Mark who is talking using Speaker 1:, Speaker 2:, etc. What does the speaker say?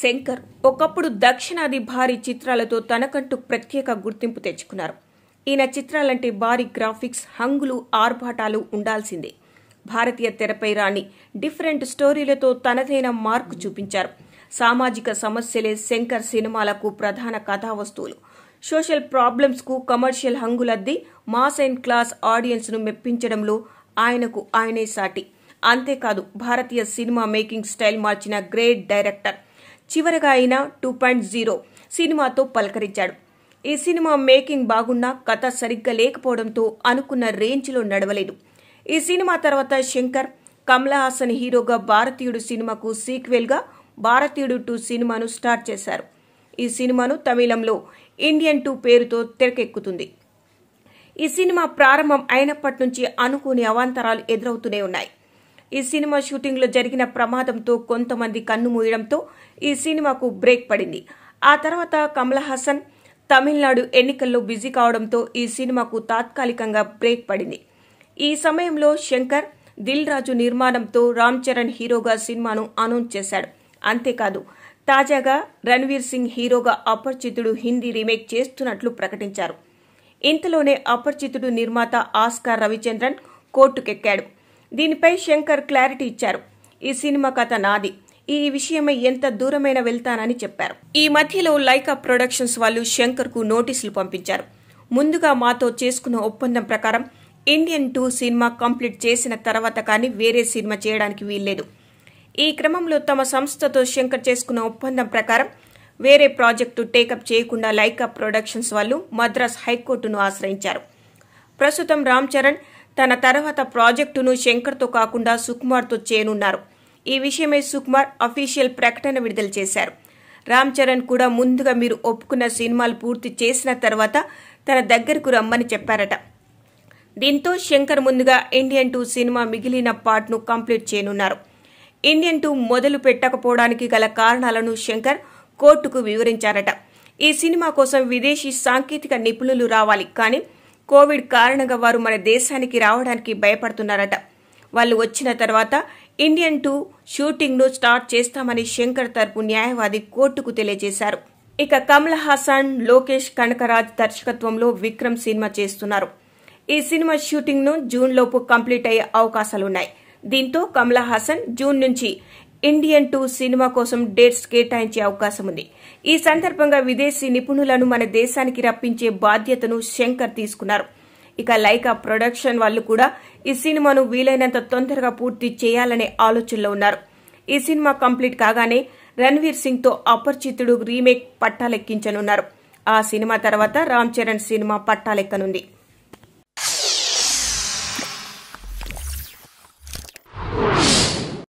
Speaker 1: శంకర్ ఒకప్పుడు దక్షిణాది భారీ చిత్రాలతో తనకంటూ ప్రత్యేక గుర్తింపు తెచ్చుకున్నారు ఈయన చిత్రాలంటే భారీ గ్రాఫిక్స్ హంగులు ఆర్భాటాలు ఉండాల్సిందే భారతీయ తెరపై రాణి డిఫరెంట్ స్టోరీలతో తనదైన మార్కు చూపించారు సామాజిక సమస్యలే శంకర్ సినిమాలకు ప్రధాన కథా వస్తువులు సోషల్ ప్రాబ్లమ్స్కు కమర్షియల్ హంగులద్ది మాస్ అండ్ క్లాస్ ఆడియన్స్ను మెప్పించడంలో ఆయనకు ఆయనే సాటి అంతేకాదు భారతీయ సినిమా మేకింగ్ స్టైల్ మార్చిన గ్రేట్ డైరెక్టర్ చివరగా అయిన టూ పాయింట్ జీరో సినిమాతో పలకరించాడు ఈ సినిమా మేకింగ్ బాగున్నా కథ సరిగ్గా లేకపోవడంతో అనుకున్న రేంజ్లో నడవలేదు ఈ సినిమా తర్వాత శంకర్ కమలా హాసన్ హీరోగా భారతీయుడు సినిమాకు సీక్వెల్గా భారతీయుడు టూ సినిమాను స్టార్ట్ చేశారు ఈ సినిమాను తమిళంలో ఇండియన్ టూ పేరుతో తెరకెక్కుతుంది ఈ సినిమా ప్రారంభం అయినప్పటి నుంచి అనుకోని అవాంతరాలు ఎదురవుతూనే ఉన్నాయి ఈ సినిమా షూటింగ్లో జరిగిన ప్రమాదంతో కొంతమంది కన్ను మూయడంతో ఈ సినిమాకు బ్రేక్ పడింది ఆ తర్వాత కమల్ హాసన్ తమిళనాడు ఎన్నికల్లో బిజీ కావడంతో ఈ సినిమాకు తాత్కాలికంగా బ్రేక్ పడింది ఈ సమయంలో శంకర్ దిల్ రాజు నిర్మాణంతో రామ్ చరణ్ హీరోగా సినిమాను అనౌన్స్ చేశాడు అంతేకాదు తాజాగా రణ్వీర్ సింగ్ హీరోగా అపరిచితుడు హిందీ రీమేక్ చేస్తున్నట్లు ప్రకటించారు ఇంతలోనే అపరిచితుడు నిర్మాత ఆస్కార్ రవిచంద్రన్ కోర్టుకెక్కాడు దీనిపై శంకర్ క్లారిటీ ఇచ్చారు ఈ సినిమా కథ నాది ఈ విషయమై ఎంత దూరమైన వెళ్తానని చెప్పారు ఈ మధ్యలో లైకా ప్రొడక్షన్స్ వాళ్ళు శంకర్కు నోటీసులు పంపించారు ముందుగా మాతో చేసుకున్న ఒప్పందం ప్రకారం ఇండియన్ టూ సినిమా కంప్లీట్ చేసిన తర్వాత కానీ వేరే సినిమా చేయడానికి వీల్లేదు ఈ క్రమంలో తమ సంస్థతో శంకర్ చేసుకున్న ఒప్పందం ప్రకారం వేరే ప్రాజెక్టు టేకప్ చేయకుండా లైకా ప్రొడక్షన్స్ వాళ్ళు మద్రాస్ హైకోర్టును ఆశ్రయించారు ప్రస్తుతం రామ్ చరణ్ తన తర్వాత ప్రాజెక్టును శంకర్తో కాకుండా సుకుమార్తో చేయనున్నారు ఈ విషయమై సుకుమార్ అఫీషియల్ ప్రకటన విడుదల చేశారు రామ్ చరణ్ కూడా ముందుగా మీరు ఒప్పుకున్న సినిమాలు పూర్తి చేసిన తర్వాత తన దగ్గరకు రమ్మని చెప్పారట దీంతో శంకర్ ముందుగా ఇండియన్ టూ సినిమా మిగిలిన పార్ట్ను కంప్లీట్ చేయనున్నారు ఇండియన్ టూ మొదలు పెట్టకపోవడానికి గల కారణాలను శంకర్ కోర్టుకు వివరించారట ఈ సినిమా కోసం విదేశీ సాంకేతిక నిపుణులు రావాలి కానీ కోవిడ్ కారణంగా వారు మన దేశానికి రావడానికి భయపడుతున్నారట వాళ్ళు వచ్చిన తర్వాత ఇండియన్ టూ షూటింగ్ను స్టార్ట్ చేస్తామని శంకర్ తరపు న్యాయవాది కోర్టుకు తెలియజేశారు ఇక కమల్ హాసన్ లోకేష్ కనకరాజ్ దర్శకత్వంలో విక్రమ్ సినిమా చేస్తున్నారు ఈ సినిమా షూటింగ్ను జూన్లోపు కంప్లీట్ అయ్యే అవకాశాలున్నాయి దీంతో కమల్ హాసన్ జూన్ నుంచి ఇండియన్ టూ సినిమా కోసం డేట్స్ కేటాయించే అవకాశం ఉంది ఈ సందర్భంగా విదేశీ నిపుణులను మన దేశానికి రప్పించే బాధ్యతను శంకర్ తీసుకున్నారు ఇక లైకా ప్రొడక్షన్ వాళ్ళు కూడా ఈ సినిమాను వీలైనంత తొందరగా పూర్తి చేయాలనే ఆలోచనలో ఉన్నారు ఈ సినిమా కంప్లీట్ కాగానే రణ్వీర్ సింగ్తో అపరిచితుడు రీమేక్ పట్టాలెక్కించనున్నారు ఆ సినిమా తర్వాత రామ్ చరణ్ సినిమా పట్టాలెక్కనుంది